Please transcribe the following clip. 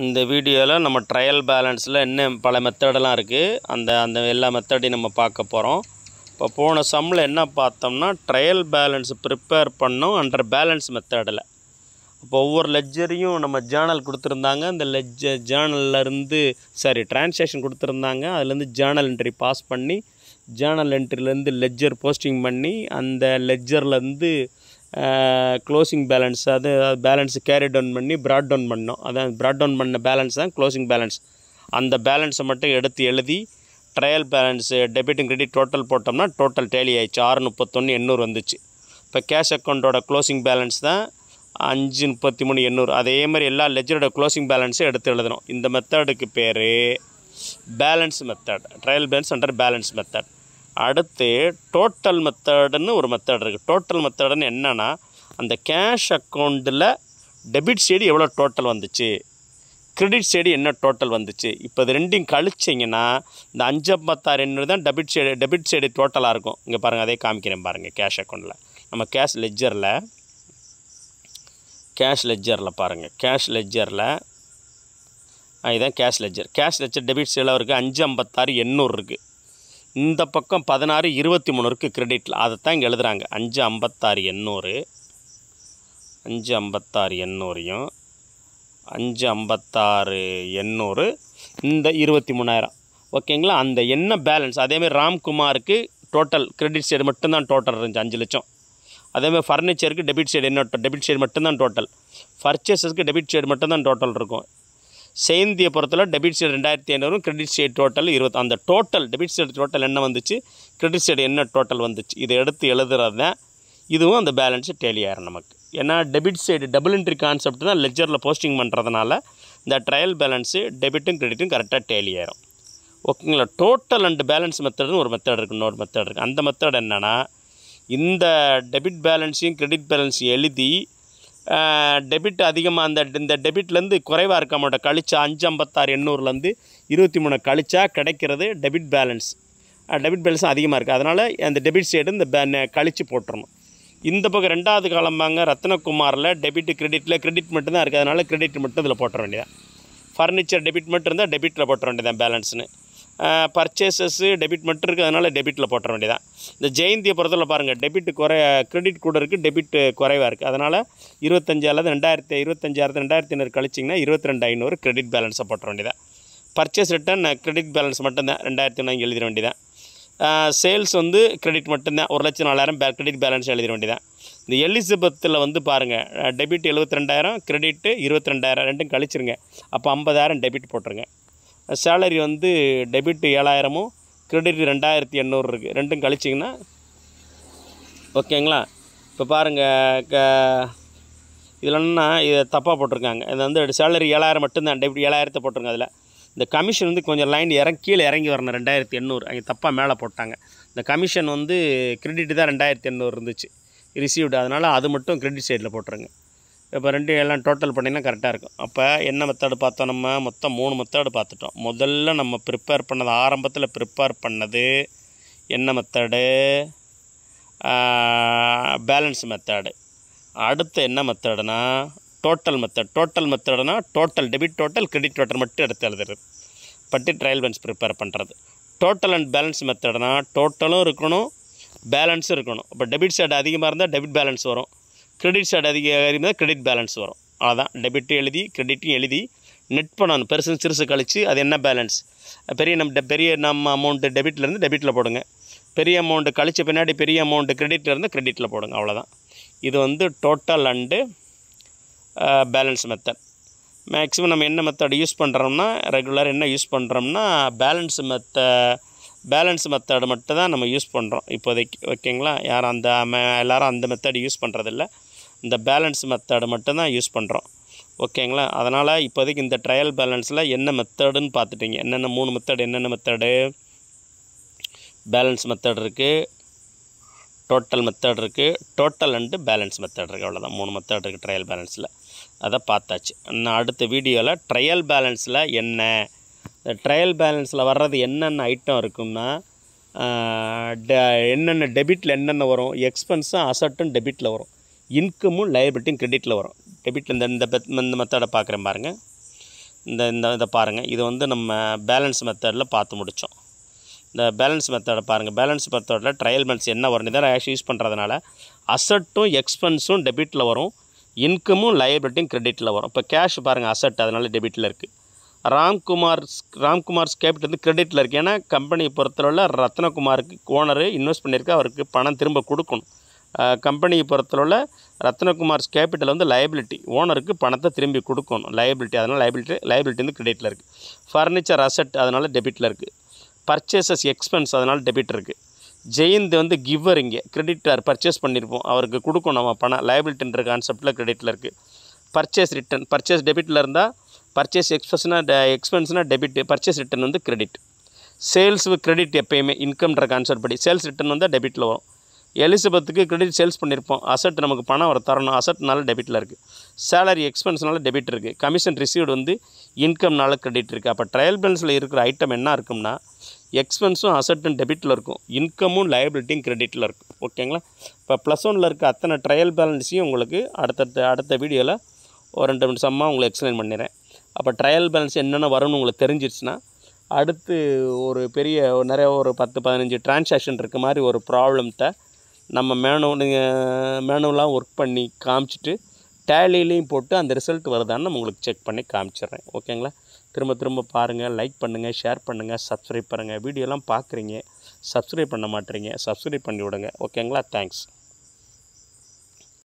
இந்த வீடியோவில் நம்ம ட்ரையல் பேலன்ஸில் என்ன பல மெத்தடெல்லாம் இருக்குது அந்த அந்த எல்லா மெத்தடையும் நம்ம பார்க்க போகிறோம் இப்போ போன சம்மில் என்ன பார்த்தோம்னா ட்ரையல் பேலன்ஸ் ப்ரிப்பேர் பண்ணோம் அண்டர் பேலன்ஸ் மெத்தடில் அப்போ ஒவ்வொரு லெஜரையும் நம்ம ஜேர்னல் கொடுத்துருந்தாங்க அந்த லெஜ்ஜ ஜேர்னல்லேருந்து சாரி ட்ரான்ஸேஷன் கொடுத்துருந்தாங்க அதுலேருந்து ஜேர்னல் என்ட்ரி பாஸ் பண்ணி ஜேர்னல் என்ட்ரிலேருந்து லெஜ்ஜர் போஸ்டிங் பண்ணி அந்த லெஜர்லேருந்து க்ளோசிங் பேலன்ஸ் அது பேலன்ஸ் கேரி டவுன் பண்ணி ப்ராட் டவுன் பண்ணோம் அதான் ப்ராட் டவுன் பண்ண பேலன்ஸ் தான் க்ளோசிங் பேலன்ஸ் அந்த பேலன்ஸை மட்டும் எடுத்து எழுதி trial balance debiting credit total போட்டோம்னா டோட்டல் டேலி ஆயிடுச்சு ஆறு முப்பத்தொன்று எண்ணூறு வந்துச்சு இப்போ கேஷ் அக்கௌண்ட்டோட க்ளோசிங் பேலன்ஸ் தான் அஞ்சு முப்பத்தி மூணு எண்ணூறு அதே மாதிரி எல்லா லெஜரோட க்ளோசிங் பேலன்ஸும் எடுத்து எழுதணும் இந்த மெத்தடுக்கு பேர் balance method trial balance under balance method அடுத்து டோட்டல் மெத்தடுன்னு ஒரு மெத்தட் இருக்குது டோட்டல் மெத்தடுன்னு என்னென்னா அந்த கேஷ் அக்கௌண்ட்டில் டெபிட் சைடு எவ்வளோ டோட்டல் வந்துச்சு கிரெடிட் சைடு என்ன டோட்டல் வந்துச்சு இப்போ இது ரெண்டையும் கழிச்சிங்கன்னா இந்த அஞ்சு ஐம்பத்தாறு எண்ணூறு தான் டெபிட் சைடு டெபிட் சைடு டோட்டலாக இருக்கும் இங்கே பாருங்கள் அதே காமிக்கிறேன் பாருங்கள் கேஷ் அக்கௌண்ட்டில் நம்ம கேஷ் லெஜரில் கேஷ் லெஜரில் பாருங்கள் கேஷ் லெஜரில் இதுதான் cash ledger cash ledger debit சைடில் இருக்குது அஞ்சு ஐம்பத்தாறு எண்ணூறு இருக்குது இந்த பக்கம் பதினாறு இருபத்தி மூணு இருக்குது கிரெடிட்டில் தான் இங்கே எழுதுகிறாங்க அஞ்சு ஐம்பத்தாறு எண்ணூறு அஞ்சு ஐம்பத்தாறு எண்ணூறையும் அஞ்சு ஐம்பத்தாறு எண்ணூறு இந்த இருபத்தி மூணாயிரம் ஓகேங்களா அந்த என்ன பேலன்ஸ் அதேமாதிரி ராம்குமாருக்கு டோட்டல் கிரெடிட் சைடு மட்டும்தான் டோட்டல் இருந்துச்சு அஞ்சு லட்சம் அதேமாதிரி ஃபர்னிச்சருக்கு டெபிட் சைடு என்ன டெபிட் சைடு மட்டும்தான் டோட்டல் பர்ச்சேஸஸ்க்கு டெபிட் சைடு மட்டும்தான் டோட்டல் இருக்கும் சேந்திய பொறுத்தவரை டெபிட் சைடு ரெண்டாயிரத்தி ஐநூறும் கிரெடிட் சைடு டோட்டல் இருபத்தி அந்த டோட்டல் டெபிட் சைடு டோட்டல் என்ன வந்துச்சு கிரெடிட் சைடு என்ன டோட்டல் வந்துச்சு இதை எடுத்து எழுதுறது தான் இதுவும் அந்த பேலன்ஸு டேலி ஆயிரும் நமக்கு ஏன்னா debit side double entry concept தான் லெஜரில் போஸ்டிங் பண்ணுறதுனால இந்த ட்ரையல் பேலன்ஸு டெபிட்டும் கிரெடிட்டும் கரெக்டாக டேலி ஆயிரும் ஓகேங்களா டோட்டல் அண்ட் பேலன்ஸ் மெத்தடுன்னு ஒரு மெத்தட் இருக்குது இன்னொரு மெத்தட் இருக்குது அந்த மெத்தட் என்னென்னா இந்த டெபிட் பேலன்ஸையும் கிரெடிட் பேலன்ஸையும் எழுதி டெபிட் அதிகமாக அந்த இந்த டெபிட்லேருந்து குறைவாக இருக்க மாட்டோம் கழிச்சா அஞ்சு ஐம்பத்தாறு எண்ணூறுலேருந்து இருபத்தி மூணு கழிச்சா கிடைக்கிறது டெபிட் பேலன்ஸ் டெபிட் பேலன்ஸும் அதிகமாக இருக்குது அதனால் அந்த டெபிட் சைடு இந்த பே கழித்து போட்டுருணும் இந்த பக்கம் ரெண்டாவது காலம்பாங்க ரத்னகுமாரில் டெபிட் கிரெடிட்டில் கிரெடிட் மட்டும்தான் இருக்குது அதனால் கிரெடிட் மட்டும் இதில் போட்ட வேண்டியதான் ஃபர்னிச்சர் டெபிட் மட்டும் இருந்தால் டெபிட்டில் போட்ட வேண்டியதான் பேலன்ஸ்னு பர்ச்சேசஸ்ஸு டெபிட் மட்டும் இருக்குது அதனால் டெபிட்டில் போட்ட வேண்டியதான் இந்த ஜெயந்தியை பொறுத்தவரை பாருங்கள் டெபிட் குறை கிரெடிட் கூட இருக்குது டெபிட் குறைவாக இருக்குது அதனால் இருபத்தஞ்சு அல்லது ரெண்டாயிரத்தி இருபத்தஞ்சாயிரத்து ரெண்டாயிரத்தி ஐநூறு கழிச்சிங்கன்னா இருபத்தி ரெண்டு ஐநூறு கிரெடிட் பேலன்ஸை போட்ட வேண்டியதான் பர்ச்சேஸ் ரிட்டன் கிரெடிட் பேலன்ஸ் மட்டும்தான் ரெண்டாயிரத்தி நாங்கள் எழுதிட வேண்டியதான் சேல்ஸ் வந்து கிரெடிட் மட்டும்தான் ஒரு லட்சம் நாலாயிரம் பே கிரெடிட் பேலன்ஸ் எழுதிட வேண்டியதான் இந்த எலிசபெத்தில் வந்து பாருங்கள் டெபிட் எழுபத்தி ரெண்டாயிரம் கிரெடிட்டு இருபத்தி ரெண்டாயிரம் ரெண்டும் கழிச்சிருங்க அப்போ ஐம்பதாயிரம் டெபிட் போட்டுருங்க சேலரி வந்து டெபிட் ஏழாயிரமும் கிரெடிட் ரெண்டாயிரத்தி எண்ணூறு இருக்குது ரெண்டும் கழிச்சிங்கன்னா ஓகேங்களா இப்போ பாருங்கள் க இதில் இதை தப்பாக போட்டிருக்காங்க இது வந்து சேலரி ஏழாயிரம் மட்டும்தான் டெபிட் ஏழாயிரத்தை போட்டிருங்க அதில் இந்த கமிஷன் வந்து கொஞ்சம் லைன் இறங்கி கீழே இறங்கி வரணும் ரெண்டாயிரத்தி எண்ணூறு அங்கே தப்பாக மேலே போட்டாங்க இந்த கமிஷன் வந்து கிரெடிட்டு தான் ரெண்டாயிரத்தி எண்ணூறு இருந்துச்சு ரிசீவ்டு அதனால் அது மட்டும் கிரெடிட் சைடில் போட்டுருங்க இப்போ ரெண்டு எல்லாம் டோட்டல் பண்ணிங்கன்னா கரெக்டாக இருக்கும் அப்போ என்ன மெத்தடு பார்த்தோம் நம்ம மொத்தம் மூணு மெத்தடு பார்த்துட்டோம் முதல்ல நம்ம ப்ரிப்பேர் பண்ணது ஆரம்பத்தில் ப்ரிப்பேர் பண்ணது என்ன மெத்தடு பேலன்ஸ் மெத்தடு அடுத்து என்ன மெத்தடுனா டோட்டல் மெத்தட் டோட்டல் மெத்தடுனா total debit total credit total மட்டும் எடுத்து எழுதுறது பட்டி ட்ரையல் பன்ஸ் ப்ரிப்பேர் பண்ணுறது டோட்டல் அண்ட் பேலன்ஸ் மெத்தடுனா டோட்டலும் இருக்கணும் பேலன்ஸும் இருக்கணும் இப்போ டெபிட் சைடு அதிகமாக இருந்தால் டெபிட் பேலன்ஸ் வரும் கிரெடிட் சார்ட் அதிக அதிகமாக கிரெடிட் பேலன்ஸ் வரும் அதுதான் டெபிட்டும் எழுதி கிரெடிட்டும் எழுதி நெட் பண்ணணும் பெருசு சிறுசு கழித்து அது என்ன பேலன்ஸ் பெரிய நம்ம பெரிய நம்ம அமௌண்ட்டு டெபிட்லேருந்து டெபிட்டில் போடுங்க பெரிய அமௌண்ட்டு கழித்த பின்னாடி பெரிய அமௌண்ட்டு கிரெடிட்லேருந்து கிரெடிட்டில் போடுங்க அவ்வளோதான் இது வந்து total and balance method maximum நம்ம என்ன மெத்தட் யூஸ் பண்ணுறோம்னா ரெகுலர் என்ன யூஸ் பண்ணுறோம்னா பேலன்ஸ் மெத்தை பேலன்ஸ் மெத்தடு மட்டும் தான் நம்ம யூஸ் பண்ணுறோம் இப்போதைக்கு ஓகேங்களா யாரும் அந்த எல்லோரும் அந்த மெத்தடு யூஸ் பண்ணுறதில்ல இந்த பேலன்ஸ் மெத்தடு மட்டும்தான் யூஸ் பண்ணுறோம் ஓகேங்களா அதனால் இப்போதைக்கு இந்த ட்ரையல் பேலன்ஸில் என்ன மெத்தடுன்னு பார்த்துட்டிங்க என்னென்ன மூணு மெத்தடு என்னென்ன மெத்தடு பேலன்ஸ் மெத்தட் இருக்குது டோட்டல் மெத்தட் இருக்குது டோட்டல் அண்டு பேலன்ஸ் மெத்தட் இருக்குது அவ்வளோதான் மூணு மெத்தட் இருக்குது ட்ரையல் பேலன்ஸில் அதை பார்த்தாச்சு நான் அடுத்த வீடியோவில் ட்ரையல் பேலன்ஸில் என்ன இந்த ட்ரையல் பேலன்ஸில் வர்றது என்னென்ன ஐட்டம் இருக்கும்னா என்னென்ன டெபிட்டில் என்னென்ன வரும் எக்ஸ்பென்ஸும் அசட்டும் டெபிட்டில் வரும் இன்கமும் லைபிலிட்டியும் கிரெடிட்டில் வரும் டெபிட்டில் இந்த இந்த இந்த மெத்தடை பார்க்குறேன் பாருங்கள் இந்த இந்த இதை பாருங்கள் இது வந்து நம்ம பேலன்ஸ் மெத்தடில் பார்த்து முடித்தோம் இந்த பேலன்ஸ் மெத்தடை பாருங்கள் பேலன்ஸ் மெத்தடில் ட்ரையல் பேலன்ஸ் என்ன வரும் தான் ஆக்சுவல் யூஸ் பண்ணுறதுனால அசட்டும் எக்ஸ்பென்ஸும் டெபிட்டில் வரும் இன்கமும் லைபிலிட்டியும் கிரெடிட்டில் வரும் இப்போ கேஷ் பாருங்கள் அசட் அதனால் டெபிட்டில் இருக்குது ராம்குமார் ராம்குமார் ஸ்கேப்ட் வந்து கிரெடிட்டில் இருக்குது ஏன்னா கம்பெனி பொறுத்தளவில் ரத்னகுமாருக்கு ஓனர் இன்வெஸ்ட் பண்ணியிருக்க அவருக்கு பணம் திரும்ப கொடுக்கணும் கம்பெனியை பொறுத்தளவில் ரத்னகுமார்ஸ் கேபிட்டல் வந்து லைபிலிட்டி ஓனருக்கு பணத்தை திரும்பி கொடுக்கணும் லைபிலிட்டி அதனால் லைபிலிட்டி லைபிலிட்டி வந்து கிரெடிட்டில் இருக்குது ஃபர்னிச்சர் அசட் அதனால் டெபிட்டில் இருக்குது பர்ச்சேசஸ் எக்ஸ்பென்ஸ் அதனால் டெபிட் இருக்குது ஜெயந்த் வந்து கிவ்வர் இங்கே கிரெடிட்டார் பர்ச்சேஸ் பண்ணியிருப்போம் அவருக்கு கொடுக்கணும் நம்ம பணம் லைபிலிட்டின்ற கான்செப்டில் கிரெடிட்டில் இருக்குது பர்ச்சேஸ் ரிட்டன் பர்ச்சேஸ் டெபிட்டில் இருந்தால் பர்ச்சேஸ் டெ எக்ஸ்பென்ஸ்னால் டெபிட் பர்ச்சேஸ் ரிட்டர்ன் வந்து கிரெடிட் சேல்ஸ் கிரெடிட் எப்பயுமே இன்கம்ன்ற கான்செப்ட் படி சேல்ஸ் ரிட்டர்ன் வந்தால் டெபிட்டில் வரும் எலிசபெத்துக்கு கிரெடிட் சேல்ஸ் பண்ணியிருப்போம் அசட் நமக்கு பணம் வர தரணும் அசட்னால டெபிட்டில் இருக்குது சேலரி எக்ஸ்பென்ஸ்னால டெபிட் இருக்குது கமிஷன் ரிசீவ்டு வந்து இன்கம்னால கிரெடிட் இருக்குது அப்போ ட்ரையல் பேலன்ஸில் இருக்கிற ஐட்டம் என்ன இருக்கும்னா எக்ஸ்பென்ஸும் அசட்டும் டெபிட்டில் இருக்கும் இன்கமும் லயபிலிட்டியும் கிரெடிட்டில் இருக்கும் ஓகேங்களா இப்போ ப்ளஸ் ஒனில் இருக்க அத்தனை ட்ரையல் பேலன்ஸையும் உங்களுக்கு அடுத்தடுத்த அடுத்த வீடியோவில் ஒரு ரெண்டு நிமிஷமாக உங்களுக்கு எக்ஸ்பிளைன் பண்ணிடுறேன் அப்போ ட்ரையல் பேலன்ஸ் என்னென்ன வரும்னு உங்களுக்கு தெரிஞ்சிருச்சுன்னா அடுத்து ஒரு பெரிய நிறைய ஒரு பத்து பதினஞ்சு டிரான்சாக்ஷன் இருக்க மாதிரி ஒரு ப்ராப்ளம்கிட்ட நம்ம மேனு நீங்கள் மேனுவலாக ஒர்க் பண்ணி காமிச்சிட்டு டேலிலையும் போட்டு அந்த ரிசல்ட் வருதான்னு நம்ம உங்களுக்கு செக் பண்ணி காமிச்சிடுறேன் ஓகேங்களா திரும்ப திரும்ப பாருங்கள் லைக் பண்ணுங்கள் ஷேர் பண்ணுங்கள் சப்ஸ்கிரைப் பண்ணுங்கள் வீடியோலாம் பார்க்குறீங்க சப்ஸ்கிரைப் பண்ண மாட்டேறீங்க சப்ஸ்கிரைப் பண்ணி விடுங்க ஓகேங்களா தேங்க்ஸ்